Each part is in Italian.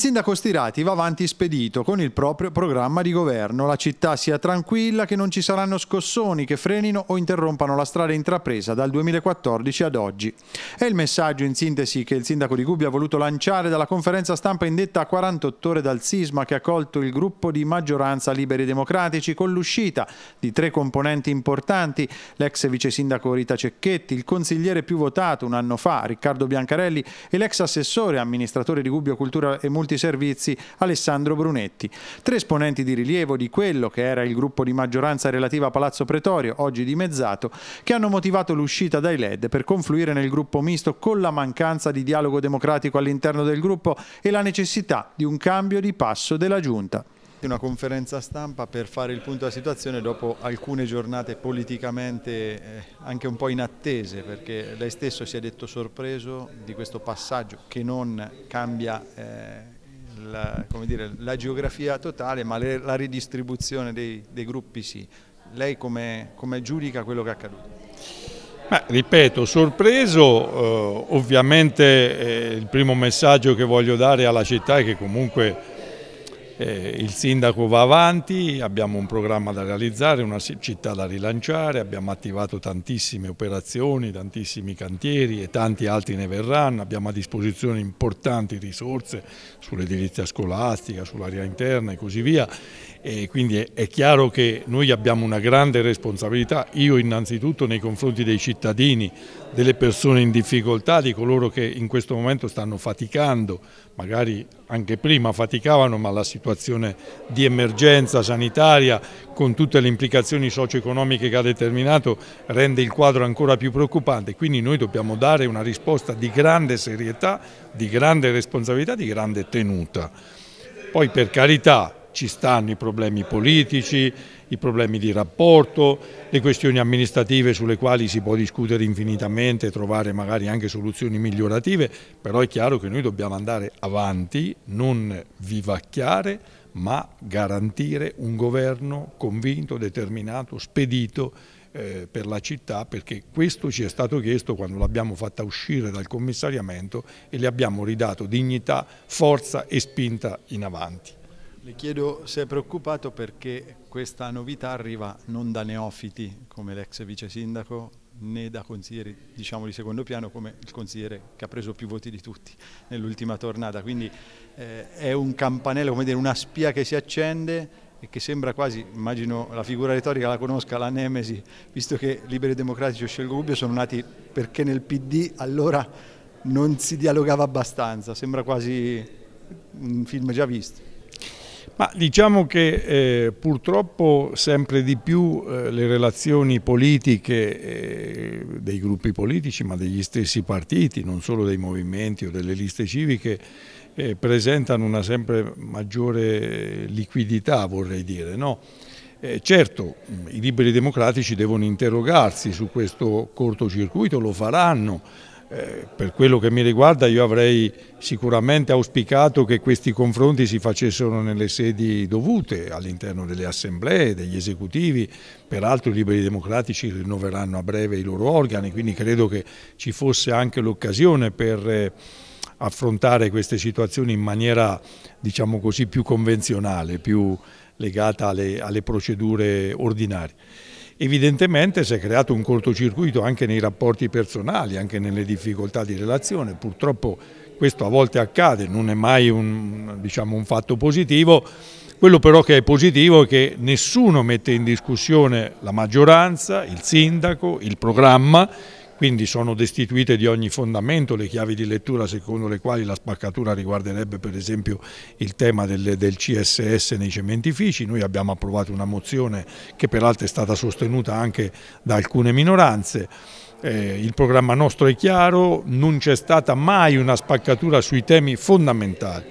Il sindaco Stirati va avanti spedito con il proprio programma di governo. La città sia tranquilla che non ci saranno scossoni che frenino o interrompano la strada intrapresa dal 2014 ad oggi. È il messaggio in sintesi che il sindaco di Gubbio ha voluto lanciare dalla conferenza stampa indetta a 48 ore dal sisma che ha colto il gruppo di maggioranza Liberi Democratici con l'uscita di tre componenti importanti, l'ex vice sindaco Rita Cecchetti, il consigliere più votato un anno fa Riccardo Biancarelli e l'ex assessore amministratore di Gubbio Cultura e Multicultura molti servizi Alessandro Brunetti. Tre esponenti di rilievo di quello che era il gruppo di maggioranza relativa a Palazzo Pretorio, oggi dimezzato, che hanno motivato l'uscita dai LED per confluire nel gruppo misto con la mancanza di dialogo democratico all'interno del gruppo e la necessità di un cambio di passo della Giunta una conferenza stampa per fare il punto della situazione dopo alcune giornate politicamente eh, anche un po' inattese perché lei stesso si è detto sorpreso di questo passaggio che non cambia eh, la, dire, la geografia totale, ma le, la ridistribuzione dei, dei, gruppi sì. Lei come, come giudica quello che è accaduto? Ma, ripeto, sorpreso, eh, ovviamente eh, il primo messaggio che voglio dare alla città è che comunque eh, il sindaco va avanti, abbiamo un programma da realizzare, una città da rilanciare, abbiamo attivato tantissime operazioni, tantissimi cantieri e tanti altri ne verranno, abbiamo a disposizione importanti risorse sull'edilizia scolastica, sull'area interna e così via e quindi è, è chiaro che noi abbiamo una grande responsabilità, io innanzitutto nei confronti dei cittadini, delle persone in difficoltà, di coloro che in questo momento stanno faticando, magari anche prima faticavano, ma la situazione di emergenza sanitaria con tutte le implicazioni socio-economiche che ha determinato rende il quadro ancora più preoccupante, quindi noi dobbiamo dare una risposta di grande serietà, di grande responsabilità, di grande tenuta. Poi per carità ci stanno i problemi politici, i problemi di rapporto, le questioni amministrative sulle quali si può discutere infinitamente, e trovare magari anche soluzioni migliorative, però è chiaro che noi dobbiamo andare avanti, non vivacchiare, ma garantire un governo convinto, determinato, spedito eh, per la città perché questo ci è stato chiesto quando l'abbiamo fatta uscire dal commissariamento e le abbiamo ridato dignità, forza e spinta in avanti. Le chiedo se è preoccupato perché questa novità arriva non da neofiti come l'ex vice sindaco né da consiglieri diciamo, di secondo piano come il consigliere che ha preso più voti di tutti nell'ultima tornata, quindi eh, è un campanello, come dire, una spia che si accende e che sembra quasi, immagino la figura retorica la conosca, la Nemesi, visto che Liberi Democratici o Scelgo Gubbio sono nati perché nel PD allora non si dialogava abbastanza, sembra quasi un film già visto. Ma diciamo che eh, purtroppo sempre di più eh, le relazioni politiche eh, dei gruppi politici, ma degli stessi partiti, non solo dei movimenti o delle liste civiche, eh, presentano una sempre maggiore liquidità, vorrei dire. No? Eh, certo, i liberi democratici devono interrogarsi su questo cortocircuito, lo faranno, eh, per quello che mi riguarda io avrei sicuramente auspicato che questi confronti si facessero nelle sedi dovute all'interno delle assemblee, degli esecutivi, peraltro i liberi democratici rinnoveranno a breve i loro organi, quindi credo che ci fosse anche l'occasione per eh, affrontare queste situazioni in maniera diciamo così più convenzionale, più legata alle, alle procedure ordinarie. Evidentemente si è creato un cortocircuito anche nei rapporti personali, anche nelle difficoltà di relazione, purtroppo questo a volte accade, non è mai un, diciamo, un fatto positivo, quello però che è positivo è che nessuno mette in discussione la maggioranza, il sindaco, il programma, quindi sono destituite di ogni fondamento le chiavi di lettura secondo le quali la spaccatura riguarderebbe per esempio il tema del, del CSS nei cementifici, noi abbiamo approvato una mozione che peraltro è stata sostenuta anche da alcune minoranze, eh, il programma nostro è chiaro, non c'è stata mai una spaccatura sui temi fondamentali.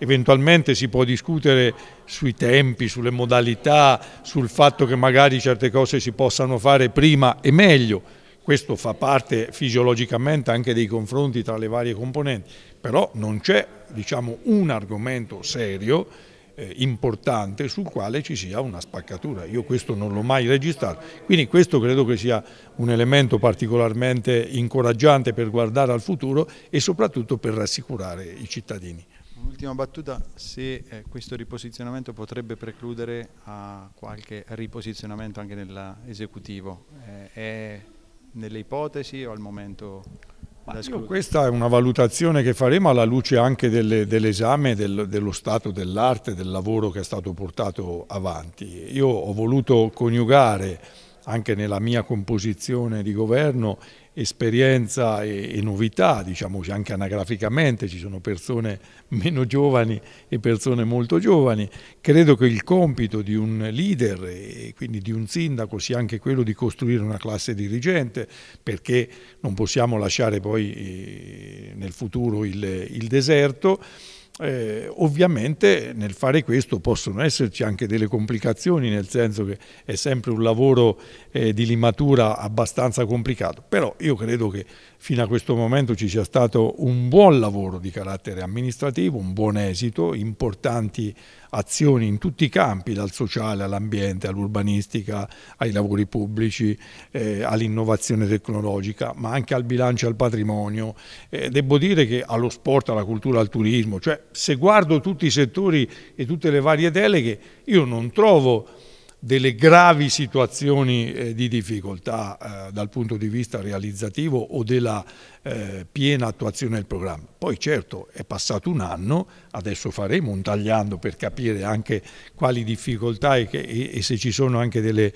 Eventualmente si può discutere sui tempi, sulle modalità, sul fatto che magari certe cose si possano fare prima e meglio, questo fa parte fisiologicamente anche dei confronti tra le varie componenti, però non c'è diciamo, un argomento serio eh, importante sul quale ci sia una spaccatura. Io questo non l'ho mai registrato, quindi questo credo che sia un elemento particolarmente incoraggiante per guardare al futuro e soprattutto per rassicurare i cittadini. Un'ultima battuta, se eh, questo riposizionamento potrebbe precludere a qualche riposizionamento anche nell'esecutivo, eh, è nelle ipotesi o al momento io, questa è una valutazione che faremo alla luce anche dell'esame dell del, dello stato dell'arte, del lavoro che è stato portato avanti. Io ho voluto coniugare anche nella mia composizione di governo esperienza e, e novità, diciamo anche anagraficamente, ci sono persone meno giovani e persone molto giovani. Credo che il compito di un leader e quindi di un sindaco sia anche quello di costruire una classe dirigente perché non possiamo lasciare poi eh, nel futuro il, il deserto. Eh, ovviamente nel fare questo possono esserci anche delle complicazioni, nel senso che è sempre un lavoro eh, di limatura abbastanza complicato, però io credo che fino a questo momento ci sia stato un buon lavoro di carattere amministrativo, un buon esito, importanti azioni in tutti i campi, dal sociale all'ambiente, all'urbanistica, ai lavori pubblici, eh, all'innovazione tecnologica, ma anche al bilancio e al patrimonio. Eh, devo dire che allo sport, alla cultura, al turismo, cioè se guardo tutti i settori e tutte le varie deleghe, io non trovo delle gravi situazioni eh, di difficoltà eh, dal punto di vista realizzativo o della eh, piena attuazione del programma. Poi certo è passato un anno, adesso faremo un tagliando per capire anche quali difficoltà e, che, e, e se ci sono anche delle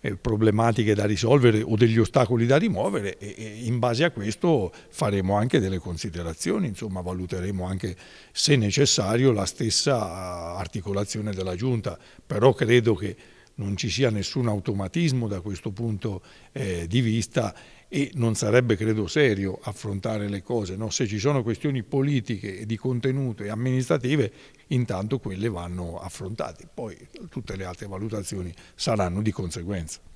eh, problematiche da risolvere o degli ostacoli da rimuovere e, e in base a questo faremo anche delle considerazioni, insomma valuteremo anche se necessario la stessa ah, articolazione della Giunta, però credo che non ci sia nessun automatismo da questo punto eh, di vista e non sarebbe credo serio affrontare le cose, no? se ci sono questioni politiche di contenuto e amministrative intanto quelle vanno affrontate, poi tutte le altre valutazioni saranno di conseguenza.